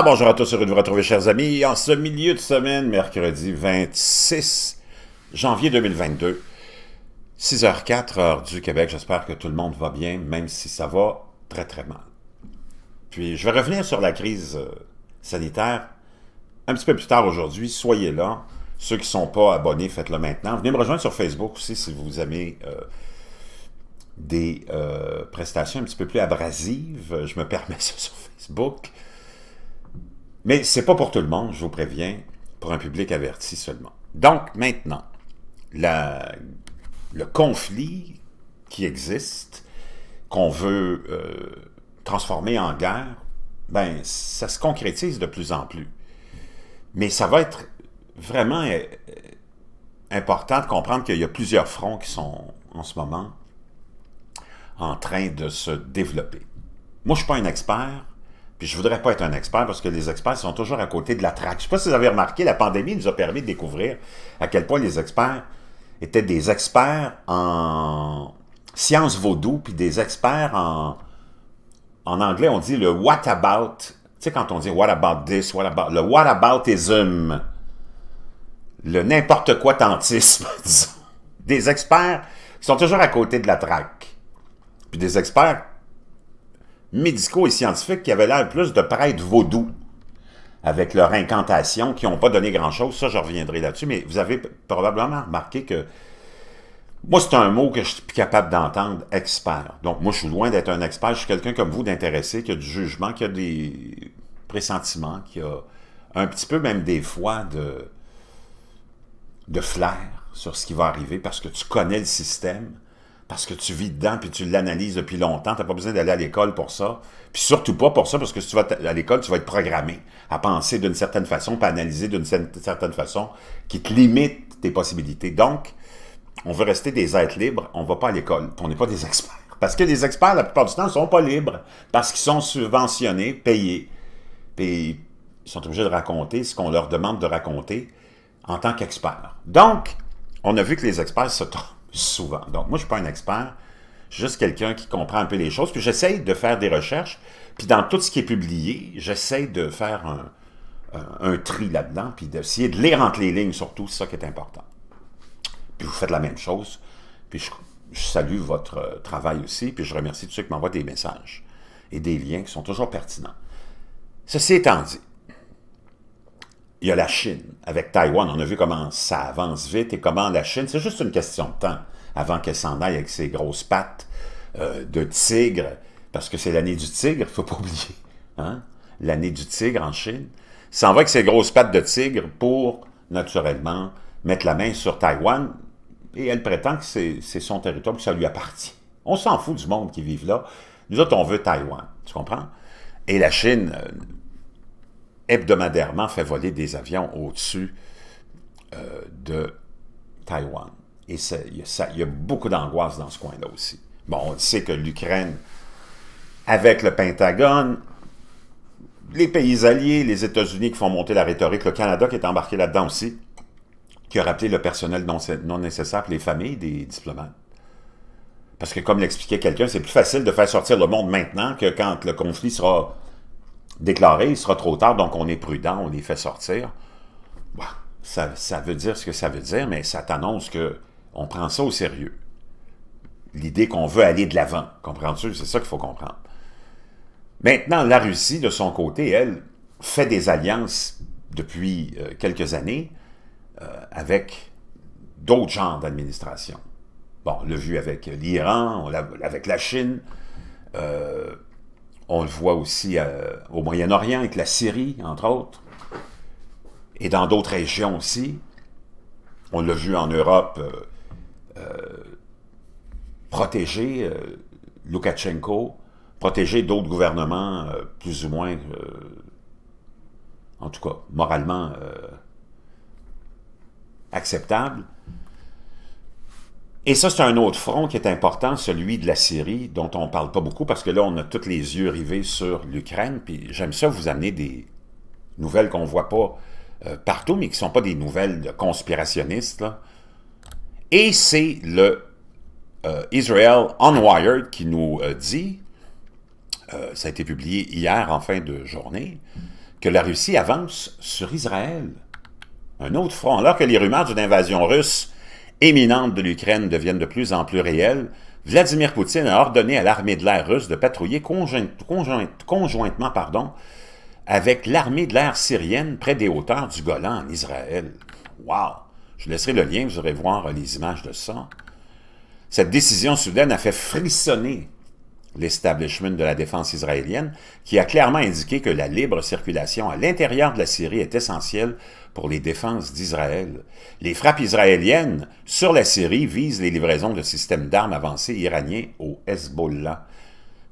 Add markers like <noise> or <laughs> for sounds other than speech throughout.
bonjour à tous, heureux de vous retrouver chers amis. En ce milieu de semaine, mercredi 26 janvier 2022, 6h04 heure du Québec, j'espère que tout le monde va bien, même si ça va très très mal. Puis je vais revenir sur la crise euh, sanitaire un petit peu plus tard aujourd'hui, soyez là. Ceux qui ne sont pas abonnés, faites-le maintenant. Venez me rejoindre sur Facebook aussi si vous aimez euh, des euh, prestations un petit peu plus abrasives. Je me permets <laughs> ça sur Facebook. Mais c'est pas pour tout le monde, je vous préviens, pour un public averti seulement. Donc maintenant, le conflit qui existe, qu'on veut euh, transformer en guerre, ben ça se concrétise de plus en plus. Mais ça va être vraiment euh, important de comprendre qu'il y a plusieurs fronts qui sont en ce moment en train de se développer. Moi, je ne suis pas un expert, je je voudrais pas être un expert parce que les experts sont toujours à côté de la traque. Je sais pas si vous avez remarqué, la pandémie nous a permis de découvrir à quel point les experts étaient des experts en sciences vaudou, puis des experts en... En anglais, on dit le « what about ». Tu sais, quand on dit « what about this »,« what about », le « what aboutism », le n'importe quoi tantisme, <laughs> disons. Des experts qui sont toujours à côté de la traque. Puis des experts médicaux et scientifiques qui avaient l'air plus de prêtres vaudous avec leur incantation, qui n'ont pas donné grand-chose. Ça, je reviendrai là-dessus. Mais vous avez probablement remarqué que moi, c'est un mot que je suis capable d'entendre, expert. Donc, moi, je suis loin d'être un expert. Je suis quelqu'un comme vous d'intéressé, qui a du jugement, qui a des pressentiments, qui a un petit peu même des fois de, de flair sur ce qui va arriver parce que tu connais le système. Parce que tu vis dedans, puis tu l'analyses depuis longtemps. Tu n'as pas besoin d'aller à l'école pour ça. Puis surtout pas pour ça, parce que si tu vas à l'école, tu vas être programmé à penser d'une certaine façon, puis à analyser d'une certaine façon, qui te limite tes possibilités. Donc, on veut rester des êtres libres, on ne va pas à l'école. On n'est pas des experts. Parce que les experts, la plupart du temps, ne sont pas libres, parce qu'ils sont subventionnés, payés. Et ils sont obligés de raconter ce qu'on leur demande de raconter en tant qu'experts. Donc, on a vu que les experts se trompent souvent. Donc, moi, je ne suis pas un expert, je suis juste quelqu'un qui comprend un peu les choses. Puis j'essaye de faire des recherches. Puis dans tout ce qui est publié, j'essaye de faire un, tri là-dedans, puis d'essayer de lire entre les lignes, surtout, c'est ça qui est important. Puis vous faites la même chose. Puis je, je salue votre euh, travail aussi, puis je remercie tous ceux qui m'envoient des messages et des liens qui sont toujours pertinents. Ceci étant dit, il y a la Chine avec Taïwan. On a vu comment ça avance vite et comment la Chine, c'est juste une question de temps avant qu'elle s'en aille avec ses grosses pattes euh, de tigre, parce que c'est l'année du tigre, il faut pas <laughs> oublier. Hein? L'année du tigre en Chine. S'en va avec ses grosses pattes de tigre pour, naturellement, mettre la main sur Taïwan, et elle prétend que c'est son territoire, que ça lui appartient. On s'en fout du monde qui vit là. Nous autres, on veut Taïwan, tu comprends? Et la Chine, euh, hebdomadairement fait voler des avions au-dessus euh, de Taïwan. Et il y, a beaucoup d'angoisse dans ce coin-là aussi. Bon, on sait que l'Ukraine, avec le Pentagone, les pays alliés, les États-Unis qui font monter la rhétorique, le Canada qui est embarqué là-dedans aussi, qui a rappelé le personnel non, non nécessaire les familles des diplomates. Parce que, comme l'expliquait quelqu'un, c'est plus facile de faire sortir le monde maintenant que quand le conflit sera déclaré, il sera trop tard, donc on est prudent, on les fait sortir. ça, veut dire ce que ça veut dire, mais ça t'annonce que on prend ça au sérieux. L'idée qu'on veut aller de l'avant, comprends-tu? C'est ça qu'il faut comprendre. Maintenant, la Russie, de son côté, elle, fait des alliances depuis euh, quelques années euh, avec d'autres genres d'administration. Bon, on l'a vu avec l'Iran, avec la Chine, euh, on le voit aussi euh, au Moyen-Orient avec la Syrie, entre autres, et dans d'autres régions aussi. On l'a vu en Europe euh, euh, protéger Loukachenko, protéger d'autres gouvernements plus ou moins, en tout cas moralement acceptables. Et ça, c'est un autre front qui est important, celui de la Syrie, dont on ne parle pas beaucoup, parce que là, on a tous les yeux rivés sur l'Ukraine, puis j'aime ça vous amener des nouvelles qu'on ne voit pas euh, partout, mais qui ne sont pas des nouvelles conspirationnistes. Et c'est le euh, Israel on qui nous euh, dit, ça a été publié hier en fin de journée, que la Russie avance sur Israël. Un autre front, alors que les rumeurs d'une invasion russe éminentes de l'Ukraine deviennent de plus en plus réelles, Vladimir Poutine a ordonné à l'armée de l'air russe de patrouiller conjointement pardon, avec l'armée de l'air syrienne près des hauteurs du Golan en Israël. Wow! Je laisserai le lien, vous aurez voir les images de ça. Cette décision soudaine a fait frissonner l'establishment de la défense israélienne, qui a clairement indiqué que la libre circulation à l'intérieur de la Syrie est essentielle pour les défenses d'Israël. Les frappes israéliennes sur la Syrie visent les livraisons de systèmes d'armes avancées iraniens au Hezbollah.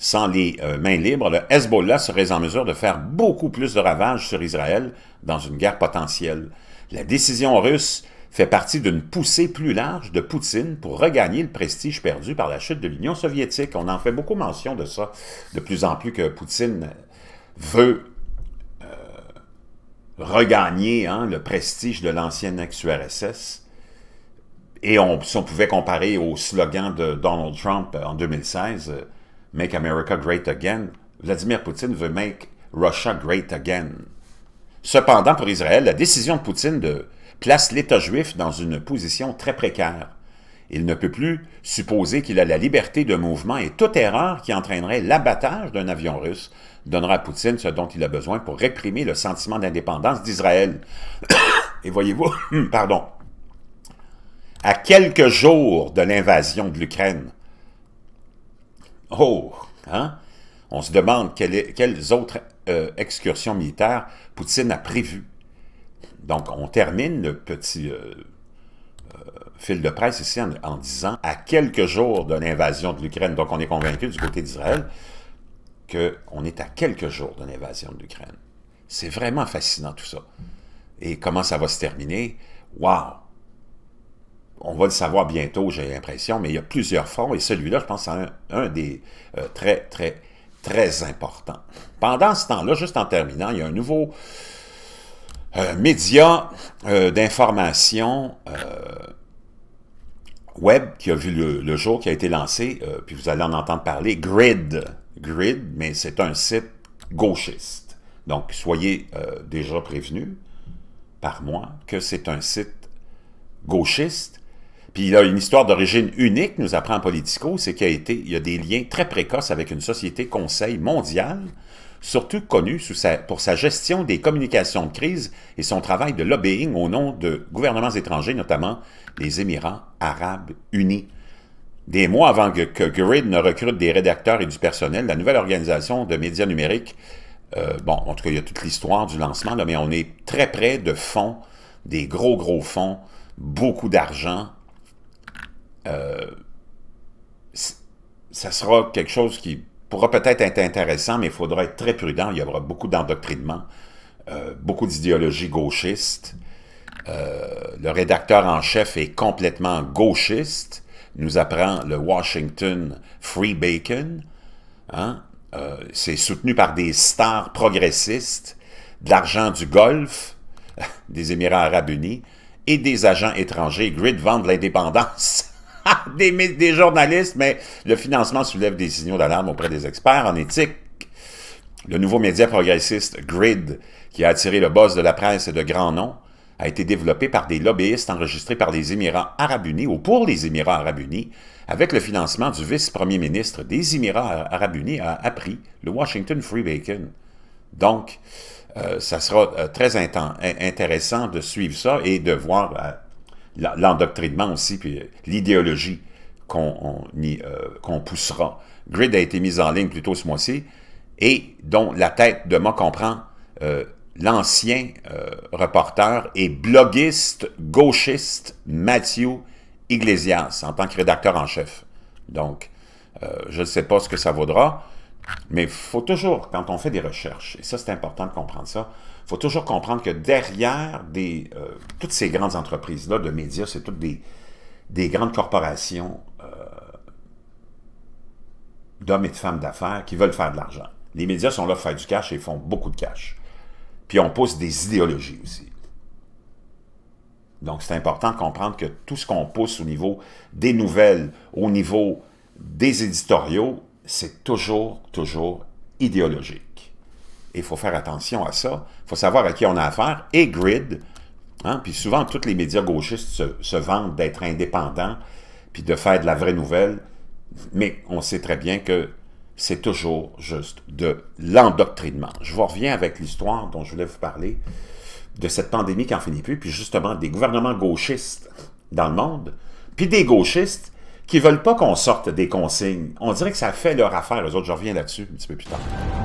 Sans les euh, mains libres, le Hezbollah serait en mesure de faire beaucoup plus de ravages sur Israël dans une guerre potentielle. La décision russe fait partie d'une poussée plus large de Poutine pour regagner le prestige perdu par la chute de l'Union soviétique. On en fait beaucoup mention de ça, de plus en plus que Poutine veut euh, regagner hein, le prestige de l'ancienne ex-URSS. Et on, si on pouvait comparer au slogan de Donald Trump euh, en 2016, euh, Make America Great Again, Vladimir Poutine veut Make Russia Great Again. Cependant, pour Israël, la décision de Poutine de place l'État juif dans une position très précaire. Il ne peut plus supposer qu'il a la liberté de mouvement et toute erreur qui entraînerait l'abattage d'un avion russe donnera à Poutine ce dont il a besoin pour réprimer le sentiment d'indépendance d'Israël. <coughs> et voyez-vous, <coughs> pardon, à quelques jours de l'invasion de l'Ukraine, oh, hein, on se demande quelles autres euh, excursions militaires Poutine a prévues donc, on termine le petit euh, euh, fil de presse ici en, disant, à quelques jours de l'invasion de l'Ukraine, donc on est convaincu du côté d'Israël, qu'on est à quelques jours de l'invasion de l'Ukraine. C'est vraiment fascinant tout ça. Et comment ça va se terminer? Waouh! On va le savoir bientôt, j'ai l'impression, mais il y a plusieurs fronts, et celui-là, je pense, c'est un, des euh, très, très, très importants. Pendant ce temps-là, juste en terminant, il y a un nouveau un média euh, d'information euh, web qui a vu le, jour, qui a été lancé, euh, puis vous allez en entendre parler, Grid. Grid, mais c'est un site gauchiste. Donc, soyez déjà prévenus par moi que c'est un site gauchiste. Puis il a une histoire d'origine unique, nous apprend Politico, c'est qu'il y a des liens très précoces avec une société conseil mondiale surtout connu pour sa gestion des communications de crise et son travail de lobbying au nom de gouvernements étrangers, notamment les Émirats arabes unis. Des mois avant que, Grid ne recrute des rédacteurs et du personnel, la nouvelle organisation de médias numériques, euh, bon, en tout cas, il y a toute l'histoire du lancement, mais on est très près de fonds, des gros, gros fonds, beaucoup d'argent. Euh, ça sera quelque chose qui pourra peut-être être intéressant, mais il faudra être très prudent. Il y aura beaucoup d'endoctrinement, euh, beaucoup d'idéologie gauchiste. Euh, le rédacteur en chef est complètement gauchiste, nous apprend le Washington Free Bacon. Hein? Euh, c'est soutenu par des stars progressistes, de l'argent du Golfe, <laughs> des Émirats arabes unis, et des agents étrangers. Grid vend de l'indépendance. <laughs> des, journalistes, mais le financement soulève des signaux d'alarme auprès des experts en éthique. Le nouveau média progressiste Grid, qui a attiré le boss de la presse et de grands noms, a été développé par des lobbyistes enregistrés par les Émirats arabes unis ou pour les Émirats arabes unis, avec le financement du vice-premier ministre des Émirats arabes unis, a appris le Washington Free Bacon. Donc, euh, ça sera euh, très intéressant de suivre ça et de voir euh, l'endoctrinement aussi, puis euh, l'idéologie euh, qu'on poussera. Grid a été mise en ligne plus tôt ce mois-ci et dont la tête de moi comprend euh, l'ancien reporter et bloguiste gauchiste Mathieu Iglesias en tant que rédacteur en chef. Donc, je ne sais pas ce que ça vaudra. Mais il faut toujours, quand on fait des recherches, et ça c'est important de comprendre ça, il faut toujours comprendre que derrière des, euh, toutes ces grandes entreprises-là de médias, c'est toutes des, des, grandes corporations euh, d'hommes et de femmes d'affaires qui veulent faire de l'argent. Les médias sont là pour faire du cash et font beaucoup de cash. Puis on pousse des idéologies aussi. Donc c'est important de comprendre que tout ce qu'on pousse au niveau des nouvelles, au niveau des éditoriaux, c'est toujours, toujours idéologique. Il faut faire attention à ça. Il faut savoir à qui on a affaire. Et Grid, hein, puis souvent, tous les médias gauchistes se, se vantent d'être indépendants, puis de faire de la vraie nouvelle, mais on sait très bien que c'est toujours juste de l'endoctrinement. Je vous reviens avec l'histoire dont je voulais vous parler, de cette pandémie qui en finit plus, puis justement des gouvernements gauchistes dans le monde, puis des gauchistes qui veulent pas qu'on sorte des consignes. On dirait que ça fait leur affaire, les autres. Je reviens là-dessus un petit peu plus tard.